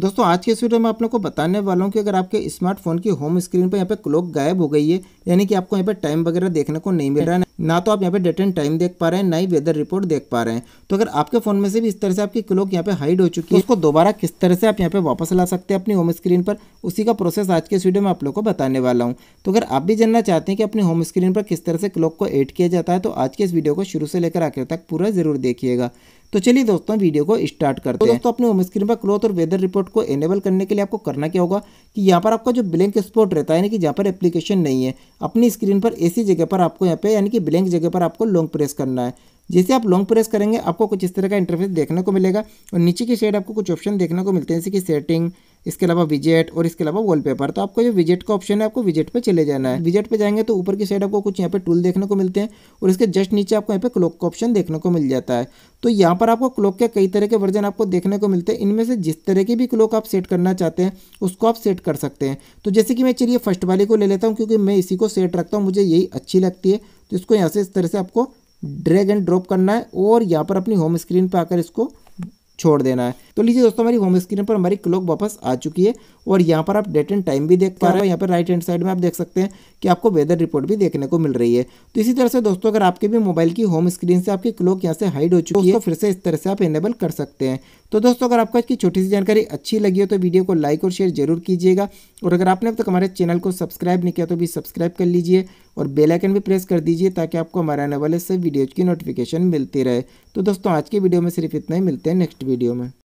दोस्तों आज के इस वीडियो में आप लोग को बताने वाला हूँ कि अगर आपके स्मार्टफोन की होम स्क्रीन पर यहाँ पे क्लॉक गायब हो गई है यानी कि आपको यहाँ पे टाइम वगैरह देखने को नहीं मिल रहा है ना तो आप यहाँ पे डेट एंड टाइम देख पा रहे हैं ना ही वेदर रिपोर्ट देख पा रहे हैं तो अगर आपके फोन में से भी इस तरह से आपकी क्लॉक यहाँ पे हाइड हो चुकी है तो उसको दोबारा किस तरह से आप यहाँ पे वापस ला सकते हैं अपनी होम स्क्रीन पर उसी का प्रोसेस आज के इस वीडियो में आप लोग को बताने वाला हूँ तो अगर आप भी जानना चाहते हैं कि अपनी होम स्क्रीन पर किस तरह से क्लॉक को एड किया जाता है तो आज के इस वीडियो को शुरू से लेकर आखिर तक पूरा जरूर देखिएगा तो चलिए दोस्तों वीडियो को स्टार्ट करते हैं तो दोस्तों अपने होम स्क्रीन पर क्लोथ और वेदर रिपोर्ट को एनेबल करने के लिए आपको करना क्या होगा कि यहाँ पर आपका जो ब्लैंक स्पॉट रहता है यानी कि जहाँ पर एप्लीकेशन नहीं है अपनी स्क्रीन पर ऐसी जगह पर आपको यहाँ पे यानी कि ब्लैंक जगह पर आपको लॉन्ग प्रेस करना है जैसे आप लॉन्ग प्रेस करेंगे आपको कुछ इस तरह का इंटरफेस देखने को मिलेगा और नीचे की साइड आपको कुछ ऑप्शन देखने को मिलते हैं जैसे कि सेटिंग इसके अलावा विजेट और इसके अलावा वॉलपेपर तो आपको जो विजेट का ऑप्शन है आपको विजेट पे चले जाना है विजेट पे जाएंगे तो ऊपर की साइड आपको कुछ यहाँ पे टूल देखने को मिलते हैं और इसके जस्ट नीचे आपको यहाँ पे क्लॉक का ऑप्शन देखने को मिल जाता है तो यहाँ पर आपको क्लॉक के कई तरह के वर्जन आपको देखने को मिलते हैं इनमें से जिस तरह की भी क्लॉक आप सेट करना चाहते हैं उसको आप सेट कर सकते हैं तो जैसे कि मैं चलिए फर्स्ट वाले को ले लेता हूँ क्योंकि मैं इसी को सेट रखता हूँ मुझे यही अच्छी लगती है तो इसको यहाँ से इस तरह से आपको ड्रैग एंड ड्रॉप करना है और यहाँ पर अपनी होम स्क्रीन पर आकर इसको छोड़ देना है तो लीजिए दोस्तों हमारी होम स्क्रीन पर हमारी क्लॉक वापस आ चुकी है और यहाँ पर आप डेट एंड टाइम भी देख पा रहे हो यहाँ पर राइट हैंड साइड में आप देख सकते हैं कि आपको वेदर रिपोर्ट भी देखने को मिल रही है तो इसी तरह से दोस्तों अगर आपके भी मोबाइल की होम स्क्रीन से आपकी क्लॉक यहाँ से हाइड हो चुकी है तो फिर से इस तरह से आप इनेबल कर सकते हैं तो दोस्तों अगर आपको इसकी छोटी सी जानकारी अच्छी लगी हो तो वीडियो को लाइक और शेयर जरूर कीजिएगा और अगर आपने अब तक हमारे चैनल को सब्सक्राइब नहीं किया तो भी सब्सक्राइब कर लीजिए और बेल आइकन भी प्रेस कर दीजिए ताकि आपको हमारे आने वाले से वीडियोज की नोटिफिकेशन मिलती रहे तो दोस्तों आज की वीडियो में सिर्फ इतना ही मिलते हैं नेक्स्ट वीडियो में